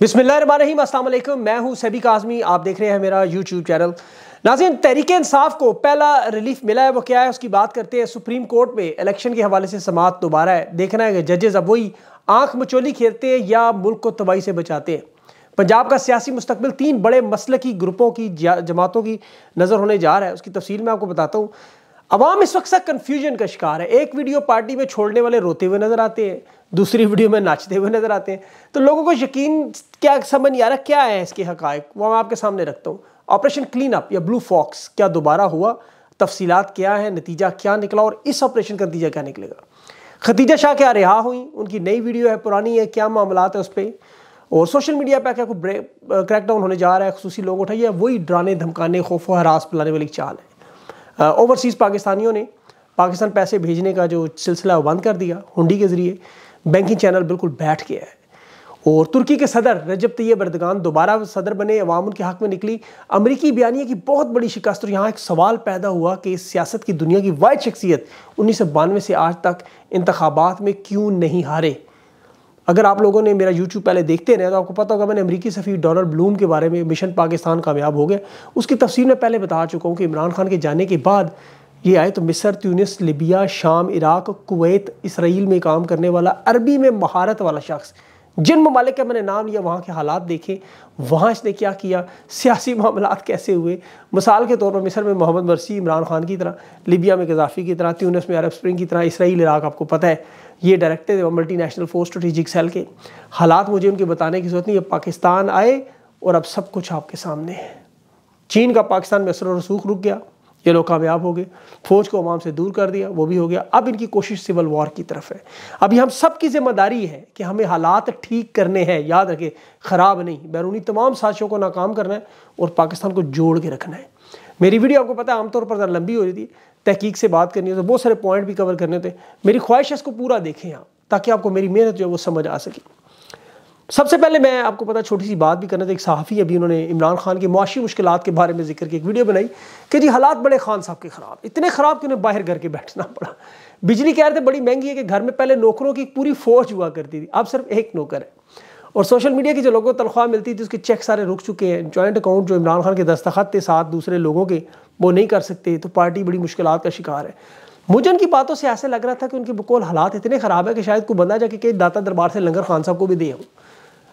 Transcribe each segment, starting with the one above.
बिस्मिल्लाम असल मैं हूं सभी काजमी आप देख रहे हैं मेरा यूट्यूब चैनल नाजिन तहरीक इंसाफ को पहला रिलीफ मिला है वो क्या है उसकी बात करते हैं सुप्रीम कोर्ट में इलेक्शन के हवाले से समात दोबारा है देखना है कि जजेज अब वही आंख मचोली खेलते हैं या मुल्क को तबाही से बचाते हैं पंजाब का सियासी मुस्तबिल तीन बड़े मसल की ग्रुपों की जमातों की नज़र होने जा रहा है उसकी तफसील मैं आपको बताता हूँ अवाम इस वक्त कन्फ्यूजन का शिकार है एक वीडियो पार्टी में छोड़ने वाले रोते हुए नजर आते हैं दूसरी वीडियो में नाचते हुए नजर आते हैं तो लोगों को यकीन क्या समझ नहीं आ रहा क्या है इसके हक वो मैं आपके सामने रखता हूँ ऑपरेशन क्लीन अप या ब्लू फॉक्स क्या दोबारा हुआ तफसीलात क्या है नतीजा क्या निकला और इस ऑपरेशन का नतीजा क्या निकलेगा खतीजा शाह क्या रिहा हुई उनकी नई वीडियो है पुरानी है क्या मामला है उस पर और सोशल मीडिया पर क्या कोई ब्रेक क्रैकडाउन होने जा रहा है खसूसी लोग उठाइए वही डराने धमकाने खौफ हरास पिलाने वाली चाल है ओवरसीज़ पाकिस्तानियों ने पाकिस्तान पैसे भेजने का जो सिलसिला बंद कर दिया हुंडी के ज़रिए बैंकिंग चैनल बिल्कुल बैठ गया है और तुर्की के सदर रजब तैयब बरदगान दोबारा सदर बने अवाम उनके हक में निकली अमरीकी बयानिया की बहुत बड़ी शिकस्त और यहाँ एक सवाल पैदा हुआ कि इस सियासत की दुनिया की वायद शख्सियत उन्नीस सौ बानवे से आज तक इंतबात में क्यों नहीं हारे अगर आप लोगों ने मेरा यूट्यूब पहले देखते रहे तो आपको पता होगा मैंने अमरीकी सफ़ी डॉनर ब्लूम के बारे में मिशन पाकिस्तान कामयाब हो गया उसकी तफसीर मैं पहले बता चुका हूँ कि इमरान खान के जाने के बाद ये आए तो मिसर त्यूनिस लिबिया शाम इराक कुवैत इसराइल में काम करने वाला अरबी में महारत वाला शख्स जिन ममालिक का मैंने नाम लिया वहाँ के हालात देखे वहाँ इसने क्या किया सियासी मामला कैसे हुए मिसाल के तौर पर मिसर में मोहम्मद मरसी इमरान खान की तरह लिबिया में गजाफी की तरह त्यूनस में अरब स्प्रिंग की तरह इसराइल इराक आपको पता है ये डायरेक्टर है multi national force strategic cell के हालात मुझे उनके बताने की ज़रूरत नहीं अब पाकिस्तान आए और अब सब कुछ आपके सामने है चीन का पाकिस्तान में असर रसूख रुक गया ये लोग कामयाब हो गए फौज को अवाम से दूर कर दिया वो भी हो गया अब इनकी कोशिश सिविल वॉर की तरफ है अभी हम सब की जिम्मेदारी है कि हमें हालात ठीक करने हैं याद रखें ख़राब नहीं बैरूनी तमाम साजिशों को नाकाम करना है और पाकिस्तान को जोड़ के रखना है मेरी वीडियो आपको पता है आमतौर पर ज़रा लंबी हो रही थी तहकीक से बात करनी है तो बहुत सारे पॉइंट भी कवर करने थे मेरी ख्वाहिश है इसको पूरा देखें आप ताकि आपको मेरी मेहनत जो है वो समझ आ सके सबसे पहले मैं आपको पता छोटी सी बात भी करना था एक सहाफ़ी अभी उन्होंने इमरान खान की मुआशी मुश्किल के बारे में जिक्र की एक वीडियो बनाई कि जी हालात बड़े खान साहब के ख़राब इतने ख़राब कि उन्हें बाहर घर के बैठना पड़ा बिजली कह रहे थे बड़ी महंगी है कि घर में पहले नौकरों की पूरी फौज हुआ करती थी अब सिर्फ एक नौकर है और सोशल मीडिया की जो लोगों को तनख्वाह मिलती थी उसके चेक सारे रुक चुके हैं जॉइंट अकाउंट जो इमरान खान के दस्तखत थे साथ दूसरे लोगों के वो नहीं कर सकते तो पार्टी बड़ी मुश्किल का शिकार है मुझे उनकी बातों से ऐसे लग रहा था कि उनके बकौल हालात इतने ख़राब है कि शायद कोई बंदा जाके कहीं दाता दरबार से लंगर खान साहब को भी दे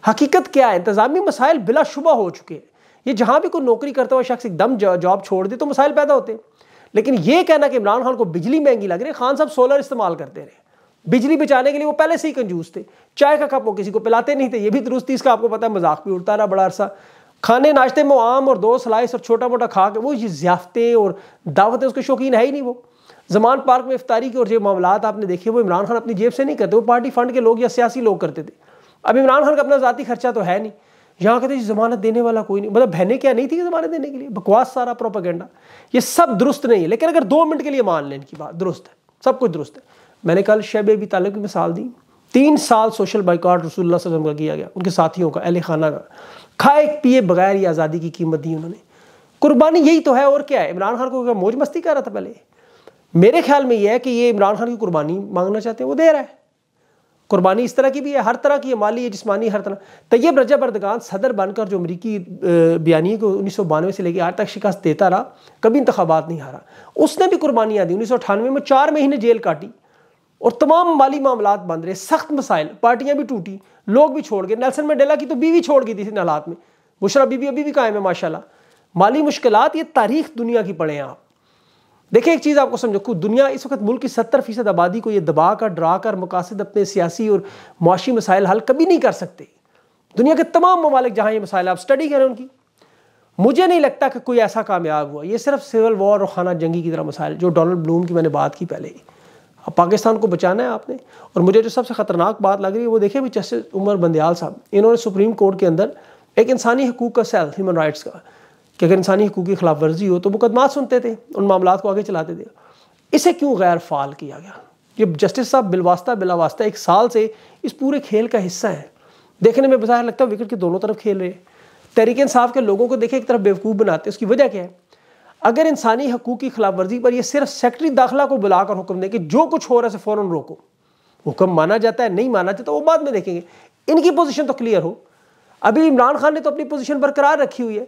हकीकत क्या है इंतज़ामी मसाइल बिलाशुबा हो चुके हैं ये जहाँ भी कोई नौकरी करता हुआ शख्स एकदम जॉब छोड़ दे तो मसाइल पैदा होते हैं लेकिन ये कहना कि इमरान खान को बिजली महंगी लग रही है खान साहब सोलर इस्तेमाल करते रहे बिजली बचाने के लिए वो पहले से ही कंजूस थे चाय का कप वो किसी को पिलाते नहीं थे ये भी दुरुस्ती इसका आपको पता है मजाक भी उड़ता रहा बड़ा अरसा खाने नाश्ते में आम और दो स्लाइस और छोटा मोटा खा के वो ये ज्याफते और दावतें उसके शौकीन है ही नहीं वो जमान पार्क में इफ्तारी के और जो मामला आपने देखे वो इमरान खान अपनी जेब से नहीं करते वो पार्टी फंड के लोग या सियासी लोग करते थे अब इमरान खान का अपना ज़ाती खर्चा तो है नहीं यहाँ कहते जमानत देने वाला कोई नहीं मतलब बहने क्या नहीं थी जमानत देने के लिए बकवास सारा प्रोपागेंडा ये सब दुरुस्त नहीं है लेकिन अगर दो मिनट के लिए मान लें इनकी बात दुरुस्त है सब कुछ दुरुस्त है मैंने कल शेब बेबी तालुक की मिसाल दी तीन साल सोशल बाइकआउट रसूल वसम का किया गया उनके साथियों का अहल खाना का खाए पिए बगैर ही आज़ादी की कीमत दी उन्होंने कुर्बानी यही तो है और क्या है इमरान खान को मौज मस्ती कर रहा था पहले मेरे ख्याल में यह है कि ये इमरान खान की कुर्बानी मांगना चाहते हैं वो दे रहा है कुर्बानी इस तरह की भी है हर तरह की है माली है जिसमानी हर तरह तैयब रजा बर्दगान सदर बनकर जो अमरीकी बयानी को उन्नीस सौ बानवे से लेकर आज तक शिकस्त देता रहा कभी इंतबात नहीं हारा उसने भी कुर्बानियाँ दी उन्नीस सौ अठानवे में चार महीने जेल काटी और तमाम माली मामला बंद रहे सख्त मसाइल पार्टियाँ भी टूटी लोग भी छोड़ गए नेल्सन मंडेला की तो बीवी छोड़ गई थी इन हालात में बुशरा बीवी अभी भी कायम है माशाला माली मुश्किल ये तारीख दुनिया की पढ़े हैं आप देखिए एक चीज़ आपको समझो दुनिया इस वक्त मुल्क की सत्तर फीसद आबादी को ये दबा कर डरा कर मकासद अपने सियासी और मुआशी मसाइल हल कभी नहीं कर सकते दुनिया के तमाम ममालिक जहाँ ये मसाइल आप स्टडी करें उनकी मुझे नहीं लगता कि कोई ऐसा कामयाब हुआ ये सिर्फ सिविल वॉर और खाना जंगी की तरह मसाइल जो डोनाल्ड ब्लूम की मैंने बात की पहले ही अब पाकिस्तान को बचाना है आपने और मुझे जो सबसे ख़तरनाक बात लग रही है वो देखिए भाई जस्टिस उमर बंदयाल साहब इन्होंने सुप्रीम कोर्ट के अंदर एक इंसानी हकूक का सेल ह्यूमन राइट्स का कि अगर इंसानी हकूक़ की खिलाफ वर्जी हो तो मुकदमा सुनते थे उन मामला को आगे चलाते थे इसे क्यों गैर फाल किया गया ये जस्टिस साहब बिलवास्ता बिलावास्ता एक साल से इस पूरे खेल का हिस्सा है देखने में बाहर लगता है विकेट के दोनों तरफ खेल रहे हैं तहरीक इंसाफ के लोगों को देखे एक तरफ बेवकूफ़ बनाते उसकी वजह क्या है अगर इंसानी हकूक़ की खिलाफ वर्जी पर यह सिर्फ सेक्रेटरी दाखिला को बुलाकर हुक्म दें कि जो कुछ हो रहा है फ़ौरन रोको हुक्म माना जाता है नहीं माना जाता वो बाद में देखेंगे इनकी पोजीशन तो क्लियर हो अभी इमरान खान ने तो अपनी पोजीशन बरकरार रखी हुई है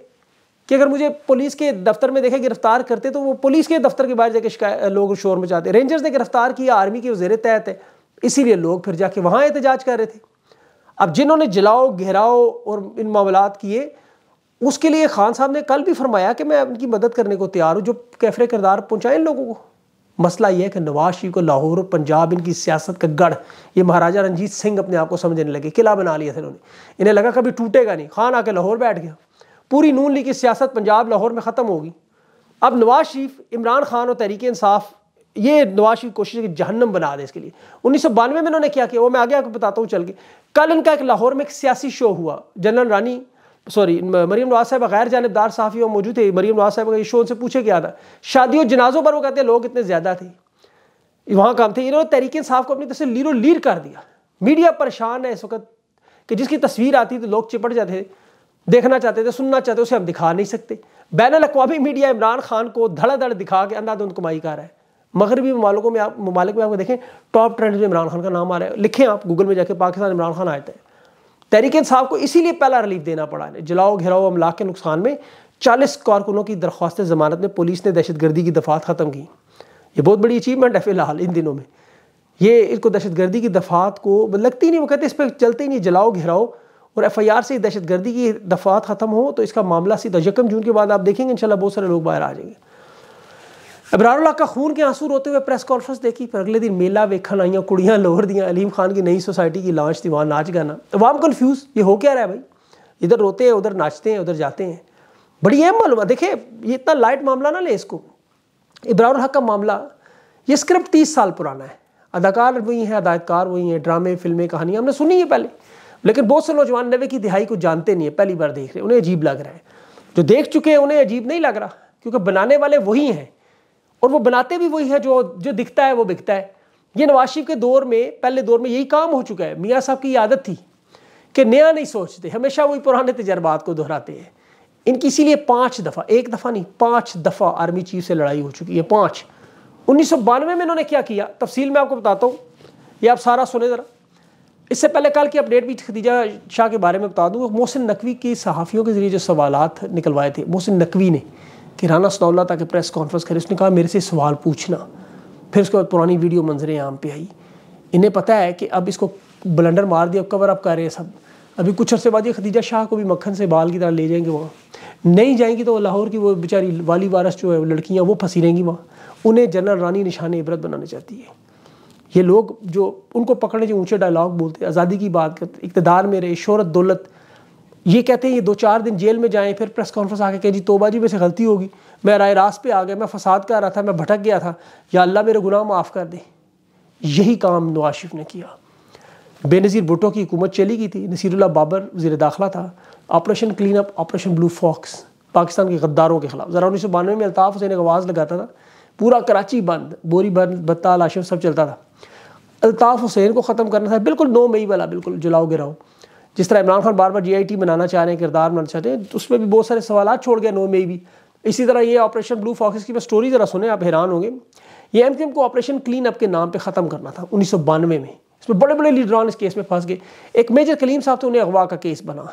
कि अगर मुझे पुलिस के दफ्तर में देखे गिरफ्तार करते तो वो पुलिस के दफ्तर के बाहर जाके लोग शोर मचाते रेंजर्स ने गिरफ्तार किया आर्मी के वजेरे तहत है इसीलिए लोग फिर जाके वहाँ एहतजाज कर रहे थे अब जिन्होंने जलाओ घेराओ और इन मामला किए उसके लिए खान साहब ने कल भी फरमाया कि मैं उनकी मदद करने को तैयार हूँ जो कैफरे करदार पहुँचाए इन लोगों को मसला यह है कि नवाज शरीफ को लाहौर और पंजाब इनकी सियासत का गढ़ ये महाराजा रंजीत सिंह अपने आप को समझने लगे किला बना लिया था इन्होंने इन्हें लगा कभी टूटेगा नहीं खान आके लाहौर बैठ गया पूरी नून लीग की सियासत पंजाब लाहौर में ख़त्म होगी अब नवाज शरीफ इमरान खान और तहरीक इंसाफ ये नवाज शरीफ कोशिश की जहन्नम बना दे इसके लिए उन्नीस सौ बानवे में इन्होंने क्या किया वो मैं आगे आपको बताता हूँ चल के कल इनका एक लाहौर में एक सियासी शो हुआ जनरल रानी सॉरी मरीम नवाज साहब गैर जानबदार साफ़ी और मौजूद थे मरीम नवाज साहब का शो उनसे पूछे गया था शादी और जनाजों पर वो कहते हैं लोग इतने ज़्यादा थे वहाँ काम थे इन्होंने तहरीक इंसाफ को अपनी तरफ से लीरो लीर कर दिया मीडिया परेशान है इस वक्त कि जिसकी तस्वीर आती तो लोग चिपट जाते थे देखना चाहते थे सुनना चाहते उसे हम दिखा नहीं सकते बैन अवी मीडिया इमरान खान को धड़ाधड़ दिखा के अंधाधुंध कमाई का रहा है मगरबी ममालकों में आप ममालिक में आपको देखें टॉप ट्रेंड में इमरान खान का नाम आ रहा है लिखें आप गूगल में जाके पाकिस्तान इमरान खान आए थे तहरीक साहब को इसीलिए पहला रिलीफ देना पड़ा है जलाओ घिराओ अमला के नुकसान में चालीस कारकुनों की दरख्वास्त जमानत में पुलिस ने दहशत गर्दी की दफात ख़त्म की ये बहुत बड़ी अचीवमेंट है फिलहाल इन दिनों में ये इसको दहशत गर्दी की दफात को लगती नहीं वो कहते इस पर चलते ही नहीं जलाओ घिराओ और एफ आई आर से दहशत गर्दी की दफात ख़त्म हो तो इसका मामला सीधा यकम जून के बाद आप देखेंगे इन बहुत सारे लोग बाहर आ जाएंगे अबरारुल्ला का खून के आंसू रोते हुए प्रेस कॉन्फ्रेंस देखी पर अगले दिन मेला वेखन आइया कुड़ियाँ लोहर दियाँ अलीम खान की नई सोसाइटी की लॉन्च थी वहाँ नाच गाना तो वाम कन्फ्यूज़ ये हो क्या रहा है भाई इधर रोते हैं उधर नाचते हैं उधर जाते हैं बड़ी अहम मालूम है देखिए ये इतना लाइट मामला ना ले इसको इब्रार हक का मामला ये स्क्रिप्ट तीस साल पुराना है अदाकार वही हैं हदायतकार वही हैं ड्रामे फिल्में कहानियाँ हमने सुनी है पहले लेकिन बहुत से नौजवान नवे की दिहाई को जानते नहीं है पहली बार देख रहे हैं उन्हें अजीब लग रहा है जो देख चुके हैं उन्हें अजीब नहीं लग रहा क्योंकि बनाने वाले वही हैं और वो बनाते भी वही हैं जो जो दिखता है वो बिकता है ये नवाज शरीफ के दौर में पहले दौर में यही काम हो चुका है मियाँ साहब की आदत थी कि नया नहीं सोचते हमेशा वही पुराने तजर्बात को दोहराते हैं इनकी इसीलिए पाँच दफ़ा एक दफ़ा नहीं पाँच दफ़ा आर्मी चीफ से लड़ाई हो चुकी है पाँच उन्नीस सौ बानवे में इन्होंने क्या किया तफसील में आपको बताता हूँ ये आप सारा सुने ज़रा इससे पहले कल की अपडेट भी खदीजा शाह के बारे में बता दूँ मोहसिन नकवी के सहाफ़ियों के ज़रिए जो सवाल निकलवाए थे मोहसिन नकवी ने कि राना सदौल्ला तक प्रेस कॉन्फ्रेंस करी उसने कहा मेरे से सवाल पूछना फिर उसके बाद पुरानी वीडियो मंजर आम पे आई इन्हें पता है कि अब इसको बलेंडर मार दिया अब कवर अप कर रहे हैं सब अभी कुछ अरसे बाद ये खदीजा शाह को भी मक्खन से बाल की तरह ले जाएंगे वहाँ नहीं जाएंगी तो लाहौर की वो बेचारी वाली वारस जो है लड़कियाँ वो फंसी रहेंगी वहाँ उन्हें जनरल रानी निशान इबरत बनाना चाहती है ये लोग जो उनको पकड़ने जो ऊँचे डायलॉग बोलते आज़ादी की बात करते इकतदार में रहे शहरत दौलत ये कहते हैं ये दो चार दिन जेल में जाएँ फिर प्रेस कॉन्फ्रेंस आके कहें जी तोबा जी मेरे गलती होगी मैं राय रास्त पर आ गया मैं फसाद कर रहा था मैं भटक गया था या अल्लाह मेरे गुनाह माफ़ कर दे यही काम नवाशिफ ने किया बेनज़ीर भुटो की हुकूमत चली गई थी नसीरुल्ला बाबर वजीर दाखिला था operation clean up operation blue fox Pakistan के गद्दारों के खिलाफ ज़रा उन्नीस सौ बानवे में अल्ताफ़ हुसैन एक आवाज़ लगाता था पूरा कराची बंद बोरी बंद बत्ताल आशिफ सब चलता था अल्ताफ़ हुसैन को ख़त्म करना था बिल्कुल नो मई वाला बिल्कुल जुलाओ गिराओ जिस तरह इमरान खान बार बार जीआईटी बनाना चाह रहे हैं किरदार बनाना चाहते हैं तो उसमें भी बहुत सारे सवाल छोड़ गए नो मई भी इसी तरह ये ऑपरेशन ब्लू फॉक्स की मैं स्टोरी ज़रा सुने आप हैरान होंगे ये एम को ऑपरेशन क्लीन अप के नाम पर ख़त्म करना था उन्नीस में इसमें बड़े बड़े लीडरान इस केस में फंस गए एक मेजर कलीम साहब थे उन्हें अगवा का केस बना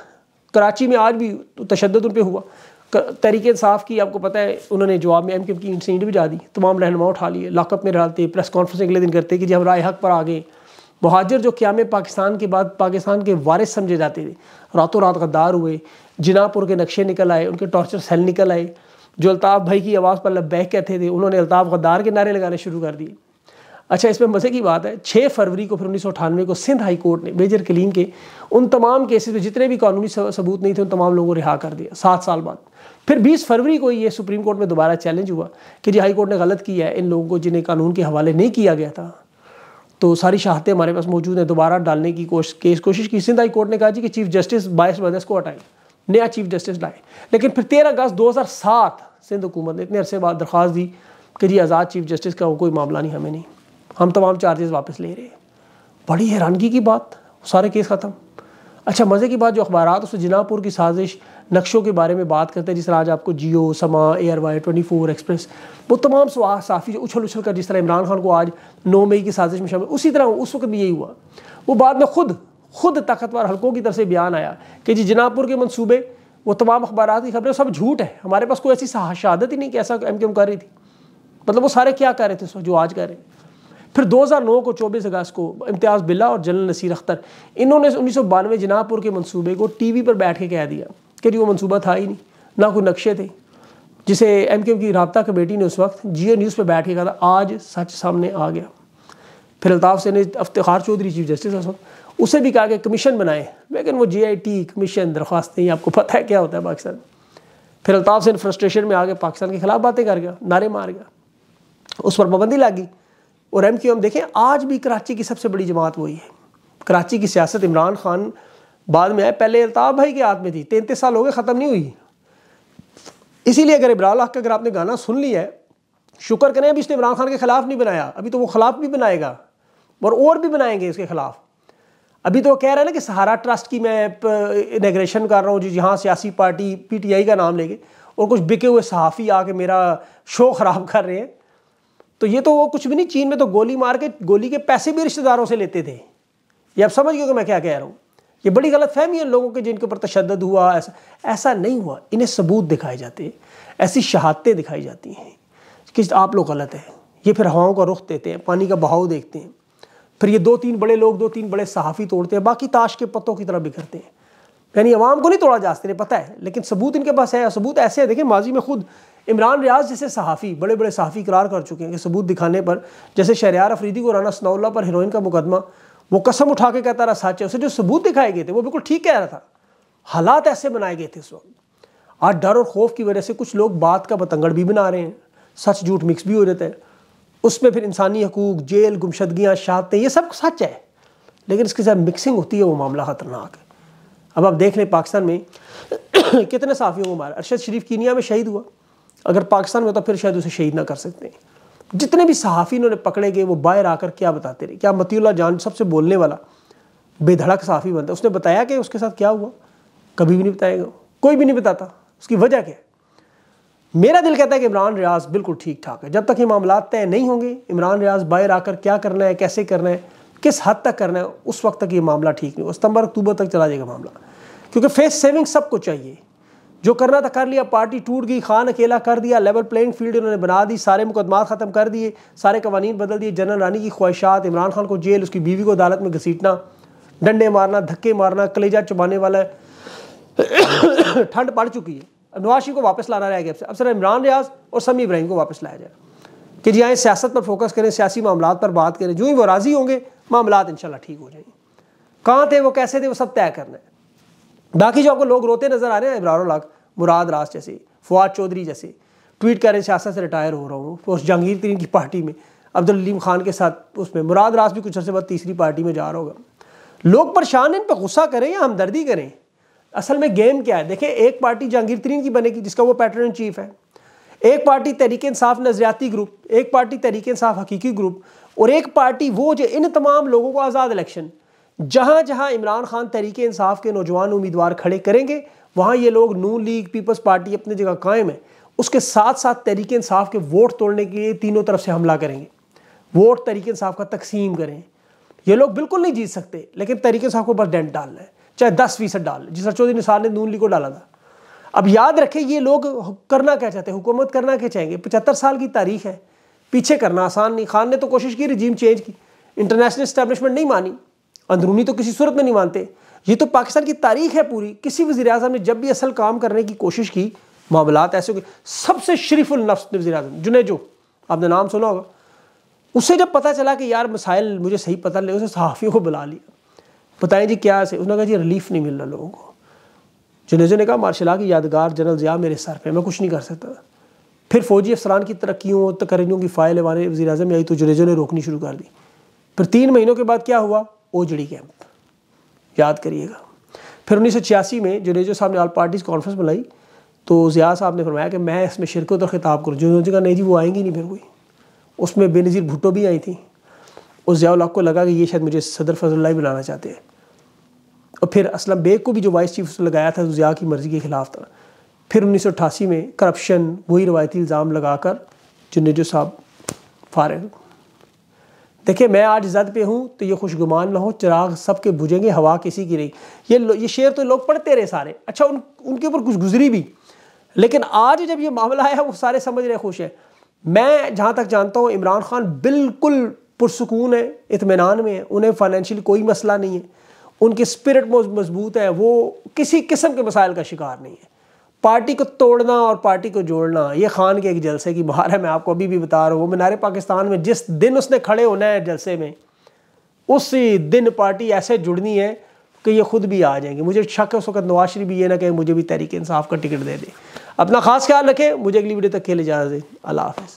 कराची में आज भी तो तशद उन पर हुआ तरीके साफ की आपको पता है उन्होंने जवाब में एम की इंसीडेंट भी जा दी तमाम रहनमा उठा लिए लाकअप में डालते प्रेस कॉन्फ्रेंस अगले दिन करते कि जब हम राय हक पर आ गए महाजर जो क्याम पाकिस्तान के बाद पाकिस्तान के वारिस समझे जाते थे रातों रात गद्दार हुए जिनापुर के नक्शे निकल आए उनके टॉर्चर सेल निकल आए जो अल्ताफ़ भाई की आवाज़ पर लब्बैक कहते थे उन्होंने अल्ताफ़ गद्दार के नारे लगाने शुरू कर दिए अच्छा इसमें मज़े की बात है छः फरवरी को फिर उन्नीस को सिंध हाई कोर्ट ने मेजर कलीम के उन तमाम केसेस में जितने भी कानूनी सबूत नहीं थे उन तमाम लोगों को रिहा कर दिया सात साल बाद फिर 20 फरवरी को ये सुप्रीम कोर्ट में दोबारा चैलेंज हुआ कि जी हाई कोर्ट ने गलत किया है इन लोगों को जिन्हें कानून के हवाले नहीं किया गया था तो सारी शाहतें हमारे पास मौजूद हैं दोबारा डालने की कोश, केस कोशिश की सिंध हाई कोर्ट ने कहा जी कि चीफ जस्टिस बाईस बदस को हटाएं नया चीफ जस्टिस लाए लेकिन फिर तेरह अगस्त 2007 सिंध हुकूमत ने इतने अरसे बाद दरख्वास्त दी कि जी आज़ाद चीफ जस्टिस का कोई मामला नहीं हमें नहीं हम तमाम चार्जेस वापस ले रहे हैं बड़ी हैरानगी की बात सारे केस ख़त्म अच्छा मज़े की बात जो अखबार उसमें जनापुर की साजिश नक्शों के बारे में बात करते हैं जिस तरह आज आपको Geo Samaa ARY twenty four Express वो तमाम साफ़ी जो उछल उछल कर जिस तरह इमरान खान को आज नौ मई की साजिश में शामिल उसी तरह उस वक्त भी यही हुआ वो बाद में खुद खुद ताकतवर हलकों की तरफ से बयान आया कि जी जिनापुर के मनसूबे वो तमाम अखबार की खबरें सब झूठ है हमारे पास कोई ऐसी शहादत ही नहीं कि ऐसा एम एम कर रही थी मतलब वो सारे क्या कर रहे थे जो आज कर रहे हैं फिर 2009 को 24 अगस्त को इम्तियाज़ बिल्ला और जनरल नसीर अख्तर इन्होंने उन्नीस सौ बानवे जनापुर के मंसूबे को टी वी पर बैठ के कह दिया कि जी वो मनसूबा था ही नहीं ना कोई नक्शे थे जिसे एम क्यू की रबता कमेटी ने उस वक्त जियो न्यूज़ पर बैठ के कहा था आज सच सामने आ गया फिर अल्ताफ़ से ने अफ्तार चौधरी चीफ जस्टिस उस वक्त उसे भी कहा कि कमीशन बनाए लेकिन वो जे आई टी कमीशन दरख्वास्तें आपको पता है क्या होता है पाकिस्तान फिर अल्ताफ़ से फ्रस्ट्रेशन में गया पाकिस्तान के खिलाफ बातें कर गया नारे मार गया उस पर पाबंदी लागी गई और एम क्यू एम देखें आज भी कराची की सबसे बड़ी जमात वही है कराची की सियासत इमरान खान बाद में आए पहले अलताफ़ भाई के हाथ में थी तैंतीस साल हो गए ख़त्म नहीं हुई इसीलिए अगर इमरान हक अगर आपने गाना सुन लिया है शुक्र करें अभी इसने इमरान खान के ख़िलाफ़ नहीं बनाया अभी तो वो खिलाफ भी बनाएगा और और भी बनाएंगे इसके ख़िलाफ़ अभी तो कह रहा है ना कि सहारा ट्रस्ट की मैं इनग्रेशन कर रहा हूँ जो यहाँ सियासी पार्टी पीटीआई का नाम लेके और कुछ बिके हुए सहाफ़ी आके मेरा शो ख़राब कर रहे हैं तो ये तो वो कुछ भी नहीं चीन में तो गोली मार के गोली के पैसे भी रिश्तेदारों से लेते थे ये आप समझ गए कि मैं क्या कह रहा हूँ ये बड़ी गलत फहमी है लोगों के जिनके ऊपर तशद हुआ ऐसा ऐसा नहीं हुआ इन्हें सबूत दिखाए जाते हैं ऐसी शहादतें दिखाई जाती हैं कि आप लोग गलत हैं ये फिर हवाओं का रुख देते हैं पानी का बहाव देखते हैं फिर ये दो तीन बड़े लोग दो तीन बड़े सहाफ़ी तोड़ते हैं बाकी ताश के पत्तों की तरह बिखरते हैं यानी अवाम को नहीं तोड़ा जा सकते पता है लेकिन सबूत इनके पास है सबूत ऐसे है देखिए माजी में खुद इमरान रियाज जैसे सहाफ़ी बड़े बड़े सहाफ़ी करार कर चुके हैं कि सबूत दिखाने पर जैसे शरियार अफरीदी को राना सनाउल्ला पर हीरोइन का मुकदमा वो कसम उठा के कहता रहा साचे उसे जो सबूत दिखाए गए थे वो बिल्कुल ठीक कह रहा था हालात ऐसे बनाए गए थे उस वक्त आज डर और खौफ की वजह से कुछ लोग बात का बतंगड़ भी बना रहे हैं सच झूठ मिक्स भी हो जाता है उसमें फिर इंसानी हकूक जेल गुमशदगियाँ शहादतें ये सब सच है लेकिन इसके साथ मिक्सिंग होती है वो मामला ख़तरनाक है अब आप देख लें पाकिस्तान में कितने साफियों को मारा अरशद शरीफ कीनिया में शहीद हुआ अगर पाकिस्तान में तो फिर शायद उसे शहीद ना कर सकते हैं जितने भी सहाफ़ी इन्होंने पकड़े गए वो बाहर आकर क्या बताते रहे क्या मतील्ला जान सबसे बोलने वाला बेधड़क सहाफ़ी बनता उसने बताया कि उसके साथ क्या हुआ कभी भी नहीं बताएगा कोई भी नहीं बताता उसकी वजह क्या है मेरा दिल कहता है कि इमरान रियाज बिल्कुल ठीक ठाक है जब तक ये मामला तय नहीं होंगे इमरान रियाज बाहर आकर क्या करना है कैसे करना है किस हद तक करना है उस वक्त तक ये मामला ठीक नहीं सितंबर अक्टूबर तक चला जाएगा मामला क्योंकि फेस सेविंग सबको चाहिए जो करना था कर लिया पार्टी टूट गई खान अकेला कर दिया लेवल प्लेइंग फील्ड उन्होंने बना दी सारे मुकदमा ख़त्म कर दिए सारे कवानीन बदल दिए जनरल रानी की ख्वाहिशात इमरान खान को जेल उसकी बीवी को अदालत में घसीटना डंडे मारना धक्के मारना कलेजा चुबाने वाला ठंड पड़ चुकी है नवाशी को वापस लाना रह गया अब सर इमरान रियाज और समी इब्राहिम को वापस लाया जाए कि जी आए सियासत पर फोकस करें सियासी मामला पर बात करें जो ही वो राज़ी होंगे मामला इनशाला ठीक हो जाएंगे कहाँ थे वो कैसे थे वो सब तय करना है बाकी जो आपको लोग रोते नजर आ रहे हैं इब्रार हक मुराद रास जैसे फवाद चौधरी जैसे ट्वीट कर रहे हैं सियासत से रिटायर हो रहा हूँ उस जहांगीर तरीन की पार्टी में अब्दुल्लीम खान के साथ उसमें मुराद रास भी कुछ अर्से बाद तीसरी पार्टी में जा रहा होगा लोग परेशान इन पर गुस्सा करें या हमदर्दी करें असल में गेम क्या है देखिए एक पार्टी जहांगीर तरीन की बनेगी जिसका वो पैटर्न चीफ है एक पार्टी तहरीक इंसाफ नज़रियाती ग्रुप एक पार्टी तहरीक इंसाफ हकीकी ग्रुप और एक पार्टी वो जो इन तमाम लोगों को आज़ाद इलेक्शन जहाँ जहाँ इमरान खान तहरीक इंसाफ के नौजवान उम्मीदवार खड़े करेंगे वहाँ ये लोग नू लीग पीपल्स पार्टी अपनी जगह कायम है उसके साथ साथ तहरीक इंसाफ के वोट तोड़ने के लिए तीनों तरफ से हमला करेंगे वोट तहरीक इंसाफ का तकसीम करें ये लोग बिल्कुल नहीं जीत सकते लेकिन तहरीक इंसाफ को बस डेंट डालना है चाहे दस फीसद डाल जिस चौधरी निसार ने नून लीग को डाला था अब याद रखें ये लोग करना क्या चाहते हैं हुकूमत करना क्या चाहेंगे पचहत्तर साल की तारीख है पीछे करना आसान नहीं खान ने तो कोशिश की रिजीम चेंज की इंटरनेशनल इस्टेब्लिशमेंट नहीं मानी अंदरूनी तो किसी सूरत में नहीं मानते ये तो पाकिस्तान की तारीख है पूरी किसी वजी अजम ने जब भी असल काम करने की कोशिश की मामला ऐसे हो गए सबसे शरीफ नफ्स वजी अजम जुनेजो आपने नाम सुना होगा उसे जब पता चला कि यार मसाइल मुझे सही पता नहीं उसे सहाफ़ियों को बुला लिया बताएं जी क्या ऐसे उन्होंने कहा जी रिलीफ नहीं मिल रहा लोगों को जुनेजो ने कहा मार्शल की यादगार जनरल ज़िया मेरे सर पर मैं कुछ नहीं कर सकता फिर फौजी अफसरान की और तकरीनों की फ़ाइल हमारे वजी अजम आई तो जुनेजो ने रोकनी शुरू कर दी फिर तीन महीनों के बाद क्या हुआ ओजड़ी कैंप याद करिएगा फिर उन्नीस सौ छियासी में जुनेजो साहब ने ऑल पार्टीज़ कॉन्फ्रेंस बुलाई तो ज़िया साहब ने फरमाया कि मैं इसमें शिरकत और ख़िताब करूँ जुनेजो का नहीं जी वो आएंगी नहीं फिर कोई उसमें बेनज़ीर भुट्टो भी आई थी उस ज़ियाउल को लगा कि ये शायद मुझे सदर फजल्ला बनाना चाहते हैं और फिर असलम बेग को भी जो वाइस चीफ उसने लगाया था ज़िया की मर्ज़ी के ख़िलाफ़ था फिर उन्नीस सौ अट्ठासी में करप्शन वही रवायती इल्ज़ाम लगाकर जुनेजो साहब फारग देखिए मैं आज ज़द पे हूँ तो ये खुशगुमान ना हो चिराग सब के बुझेंगे हवा किसी की नहीं ये ये शेर तो लोग पढ़ते रहे सारे अच्छा उन उनके ऊपर कुछ गुजरी भी लेकिन आज जब ये मामला आया वो सारे समझ रहे खुश हैं मैं जहाँ तक जानता हूँ इमरान खान बिल्कुल पुरसकून है इतमान में है उन्हें फाइनेंशियल कोई मसला नहीं है उनकी स्पिरिट मजबूत है वो किसी किस्म के मसाइल का शिकार नहीं है पार्टी को तोड़ना और पार्टी को जोड़ना ये खान के एक जलसे की बाहर है मैं आपको अभी भी बता रहा हूँ वो मीनारे पाकिस्तान में जिस दिन उसने खड़े होना है जलसे में उसी दिन पार्टी ऐसे जुड़नी है कि ये खुद भी आ जाएंगे मुझे शक है उस वक्त नवाज शरीफ भी ये ना कहें मुझे भी तहरीक इंसाफ का टिकट दे दें अपना खास ख्याल रखें मुझे अगली वीडियो तक के जाए अल्लाह हाफ़